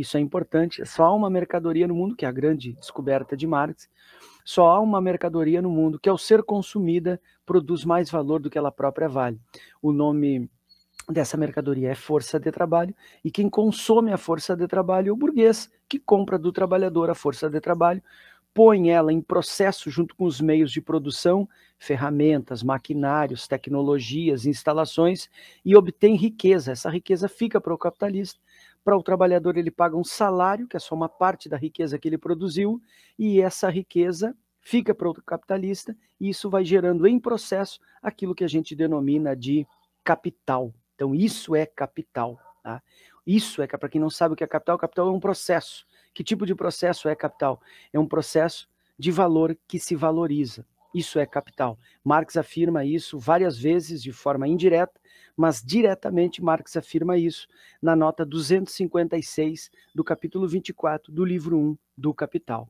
Isso é importante. Só há uma mercadoria no mundo, que é a grande descoberta de Marx, só há uma mercadoria no mundo que, ao é ser consumida, produz mais valor do que ela própria vale. O nome dessa mercadoria é força de trabalho e quem consome a força de trabalho é o burguês, que compra do trabalhador a força de trabalho põe ela em processo junto com os meios de produção, ferramentas, maquinários, tecnologias, instalações e obtém riqueza. Essa riqueza fica para o capitalista. Para o trabalhador, ele paga um salário, que é só uma parte da riqueza que ele produziu, e essa riqueza fica para o capitalista, e isso vai gerando em processo aquilo que a gente denomina de capital. Então, isso é capital. Tá? Isso é, para quem não sabe o que é capital, capital é um processo que tipo de processo é capital? É um processo de valor que se valoriza. Isso é capital. Marx afirma isso várias vezes de forma indireta, mas diretamente Marx afirma isso na nota 256 do capítulo 24 do livro 1 do Capital.